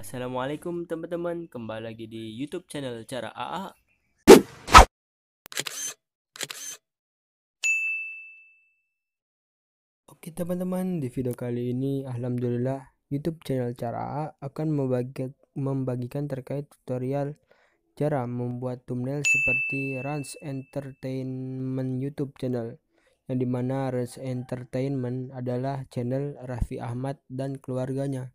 Assalamualaikum teman-teman, kembali lagi di YouTube channel Cara AA. Oke teman-teman, di video kali ini alhamdulillah YouTube channel Cara AA akan membagi membagikan terkait tutorial cara membuat thumbnail seperti Rans Entertainment YouTube channel yang dimana Rans Entertainment adalah channel Raffi Ahmad dan keluarganya.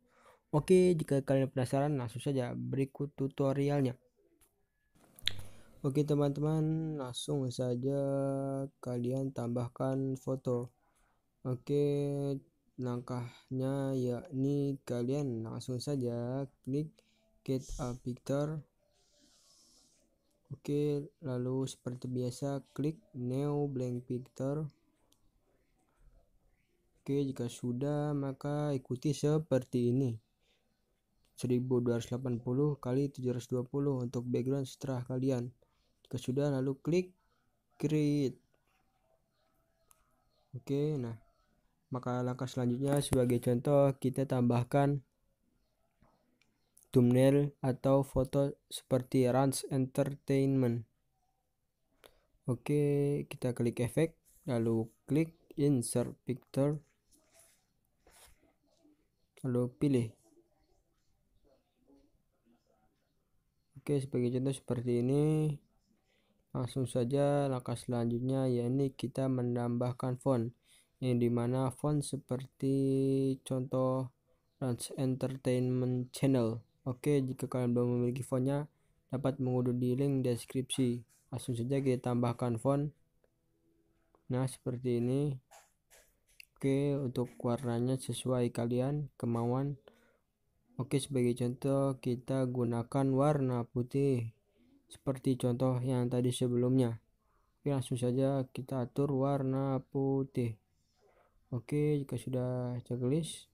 Oke, jika kalian penasaran langsung saja berikut tutorialnya. Oke teman-teman, langsung saja kalian tambahkan foto. Oke, langkahnya yakni kalian langsung saja klik get a picture. Oke, lalu seperti biasa klik new blank picture. Oke, jika sudah maka ikuti seperti ini. 1280 kali 720 untuk background setelah kalian. Jika sudah lalu klik create. Oke, nah maka langkah selanjutnya sebagai contoh kita tambahkan thumbnail atau foto seperti Rans Entertainment. Oke, kita klik efek lalu klik insert picture lalu pilih Oke, sebagai contoh seperti ini. Langsung saja langkah selanjutnya yakni kita menambahkan font yang dimana font seperti contoh Trans Entertainment Channel. Oke, jika kalian belum memiliki fontnya dapat mengunduh di link deskripsi. Langsung saja kita tambahkan font. Nah, seperti ini. Oke, untuk warnanya sesuai kalian kemauan. Oke, sebagai contoh kita gunakan warna putih seperti contoh yang tadi sebelumnya. Oke, langsung saja kita atur warna putih. Oke, jika sudah checklist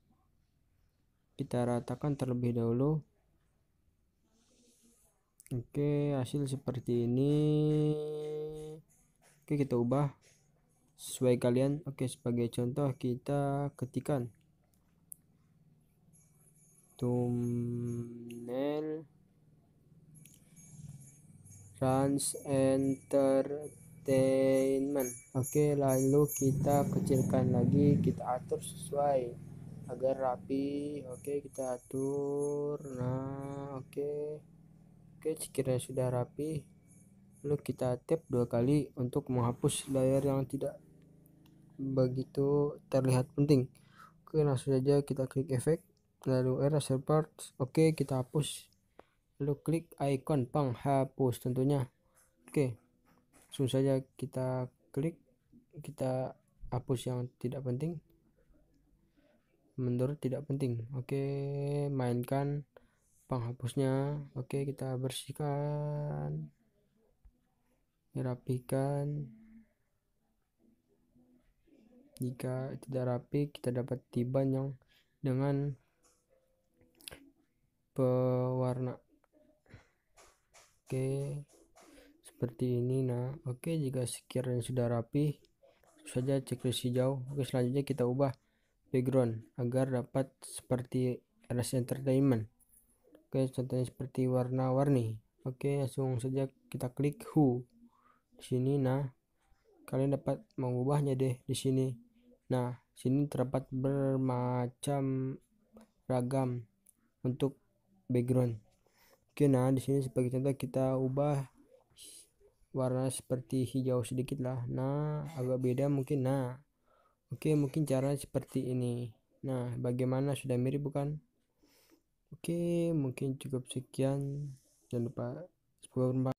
kita ratakan terlebih dahulu. Oke, hasil seperti ini. Oke, kita ubah sesuai kalian. Oke, sebagai contoh kita ketikan thumbnail Trans Entertainment. Oke, lalu kita kecilkan lagi, kita atur sesuai agar rapi. Oke, kita atur. Nah, oke. Oke, sekiranya sudah rapi, lalu kita tap dua kali untuk menghapus layar yang tidak begitu terlihat penting. Oke, langsung saja kita klik efek lalu error support oke okay, kita hapus lalu klik icon penghapus tentunya oke okay. langsung saja kita klik kita hapus yang tidak penting menurut tidak penting oke okay. mainkan penghapusnya oke okay, kita bersihkan rapikan jika tidak rapi kita dapat tiban yang dengan pewarna oke seperti ini nah oke jika sekiranya sudah rapi saja checklist hijau oke selanjutnya kita ubah background agar dapat seperti RS Entertainment oke contohnya seperti warna-warni oke langsung saja kita klik who di sini nah kalian dapat mengubahnya deh di sini nah sini terdapat bermacam ragam untuk background oke nah di sini sebagai contoh kita ubah warna seperti hijau sedikit lah nah agak beda mungkin nah oke mungkin cara seperti ini nah bagaimana sudah mirip bukan oke mungkin cukup sekian jangan lupa semoga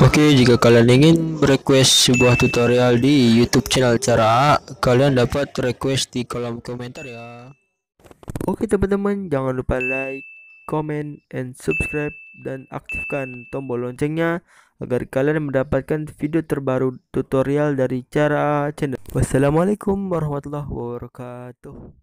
Oke, jika kalian ingin request sebuah tutorial di YouTube channel cara kalian dapat request di kolom komentar ya. Oke teman-teman, jangan lupa like, comment, and subscribe dan aktifkan tombol loncengnya agar kalian mendapatkan video terbaru tutorial dari cara channel. Wassalamualaikum warahmatullahi wabarakatuh.